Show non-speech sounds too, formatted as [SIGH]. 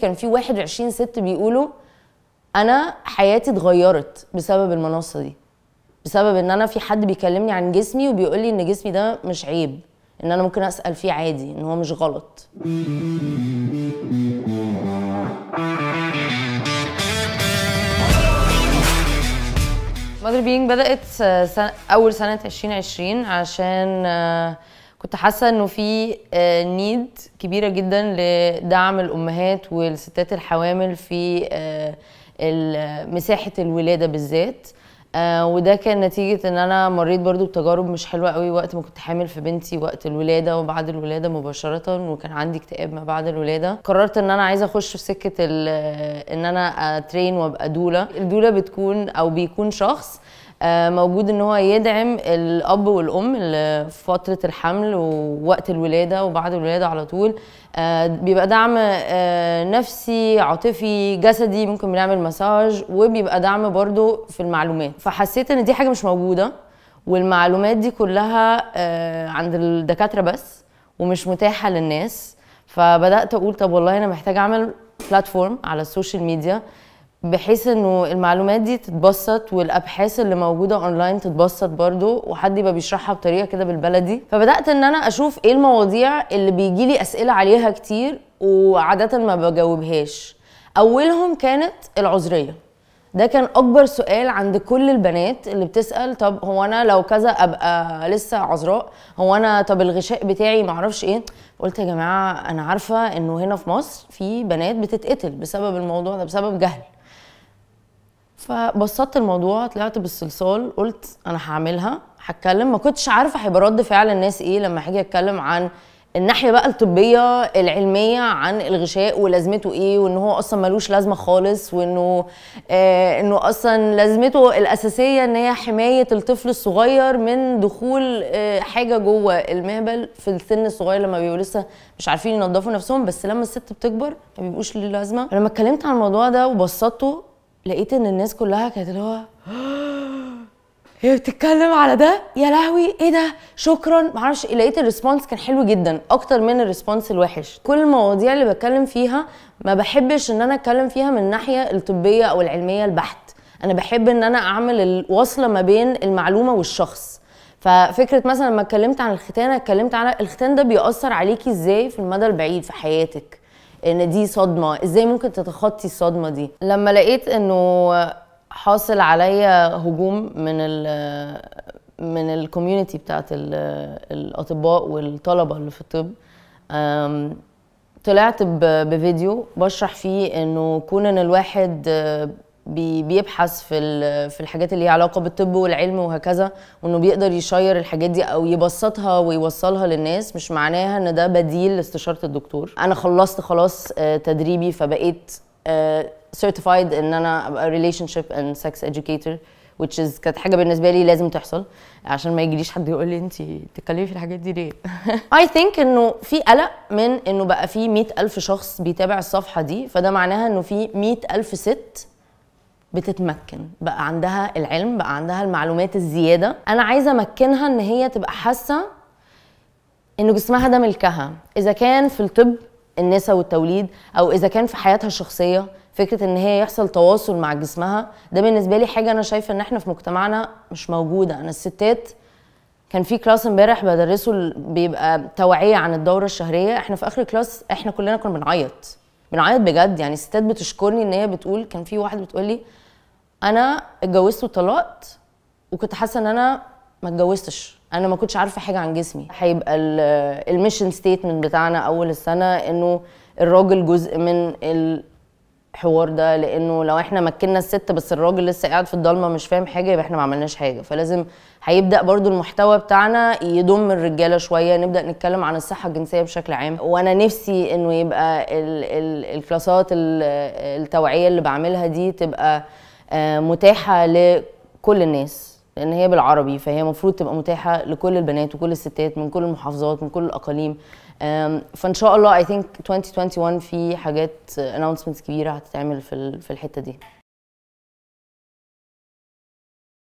كان في 21 ست بيقولوا انا حياتي اتغيرت بسبب المنصه دي بسبب ان انا في حد بيكلمني عن جسمي وبيقول لي ان جسمي ده مش عيب ان انا ممكن اسال فيه عادي ان هو مش غلط مادر بينج بدات سنة اول سنه 2020 عشان آه، كنت حاسه انه في نيد آه، كبيره جدا لدعم الامهات والستات الحوامل في آه، مساحه الولاده بالذات آه، وده كان نتيجة ان انا مريت برضو بتجارب مش حلوة قوي وقت ما كنت حامل في بنتي وقت الولادة وبعد الولادة مباشرة وكان عندي اكتئاب ما بعد الولادة قررت ان انا عايزة اخش في سكة ان انا اترين وابقى دولة الدولة بتكون او بيكون شخص آه، موجود ان هو يدعم الاب والام في فتره الحمل ووقت الولاده وبعد الولاده على طول آه، بيبقى دعم آه، نفسي عاطفي جسدي ممكن بنعمل مساج وبيبقى دعم برده في المعلومات فحسيت ان دي حاجه مش موجوده والمعلومات دي كلها عند الدكاتره بس ومش متاحه للناس فبدات اقول طب والله انا محتاجه اعمل بلاتفورم على السوشيال ميديا بحيث انه المعلومات دي تتبسط والابحاث اللي موجوده اونلاين تتبسط برضو وحد يبقى بيشرحها بطريقه كده بالبلدي فبدات ان انا اشوف ايه المواضيع اللي بيجي لي اسئله عليها كتير وعاده ما بجاوبهاش اولهم كانت العذريه ده كان اكبر سؤال عند كل البنات اللي بتسال طب هو انا لو كذا ابقى لسه عذراء هو انا طب الغشاء بتاعي معرفش ايه قلت يا جماعه انا عارفه انه هنا في مصر في بنات بتتقتل بسبب الموضوع ده بسبب جهل فبسطت الموضوع طلعت بالصلصال قلت انا هعملها هتكلم ما كنتش عارفه هيبقى رد فعل الناس ايه لما هاجي اتكلم عن الناحيه بقى الطبيه العلميه عن الغشاء ولازمته ايه وان هو اصلا ملوش لازمه خالص وانه آه انه اصلا لازمته الاساسيه ان هي حمايه الطفل الصغير من دخول آه حاجه جوه المهبل في السن الصغير لما بيبقوا لسه مش عارفين ينظفوا نفسهم بس لما الست بتكبر ما بيبقوش ليه لازمه لما اتكلمت عن الموضوع ده وبسطته لقيت ان الناس كلها كانت اللي هو [GASPS] هي بتتكلم على ده يا لهوي ايه ده شكرا معرفش لقيت الريسبونس كان حلو جدا اكتر من الريسبونس الوحش كل المواضيع اللي بتكلم فيها ما بحبش ان انا اتكلم فيها من الناحيه الطبيه او العلميه البحت انا بحب ان انا اعمل الوصله ما بين المعلومه والشخص ففكره مثلا لما اتكلمت عن الختان اتكلمت على الختان ده بيأثر عليكي ازاي في المدى البعيد في حياتك ان دي صدمه ازاي ممكن تتخطي الصدمه دي لما لقيت انه حاصل عليا هجوم من الـ من الكوميونتي بتاعت الاطباء والطلبه اللي في الطب طلعت بفيديو بشرح فيه انه كون ان الواحد بيبحث في في الحاجات اللي هي علاقه بالطب والعلم وهكذا وانه بيقدر يشير الحاجات دي او يبسطها ويوصلها للناس مش معناها ان ده بديل لاستشاره الدكتور انا خلصت خلاص آه، تدريبي فبقيت سيرتيفايد آه، ان انا ابقى ريليشن شيب اند سكس educator which is كانت حاجه بالنسبه لي لازم تحصل عشان ما يجيليش حد يقول لي انت بتتكلمي في الحاجات دي ليه اي [LAUGHS] ثينك انه في قلق من انه بقى في 100000 شخص بيتابع الصفحه دي فده معناها انه في 100000 ست بتتمكن بقى عندها العلم بقى عندها المعلومات الزياده انا عايزه امكنها ان هي تبقى حاسه ان جسمها ده ملكها اذا كان في الطب النساء والتوليد او اذا كان في حياتها الشخصيه فكره ان هي يحصل تواصل مع جسمها ده بالنسبه لي حاجه انا شايفه ان احنا في مجتمعنا مش موجوده انا الستات كان في كلاس امبارح بدرسه بيبقى توعيه عن الدوره الشهريه احنا في اخر كلاس احنا كلنا كنا بنعيط بنعيط بجد يعني الستات بتشكرني ان هي بتقول كان في واحده بتقول لي انا اتجوزت وطلقت وكنت حاسه ان انا ما اتجوزتش انا ما كنتش عارفه حاجه عن جسمي هيبقى الميشن ستيتمنت بتاعنا اول السنه انه الراجل جزء من الحوار ده لانه لو احنا مكنا الست بس الراجل لسه قاعد في الضلمه مش فاهم حاجه يبقى احنا ما عملناش حاجه فلازم هيبدا برضو المحتوى بتاعنا يضم الرجاله شويه نبدا نتكلم عن الصحه الجنسيه بشكل عام وانا نفسي انه يبقى الكلاسات التوعيه اللي بعملها دي تبقى آه، متاحه لكل الناس لان هي بالعربي فهي المفروض تبقى متاحه لكل البنات وكل الستات من كل المحافظات من كل الاقاليم فان شاء الله اي ثينك 2021 في حاجات announcements كبيره هتتعمل في الحته دي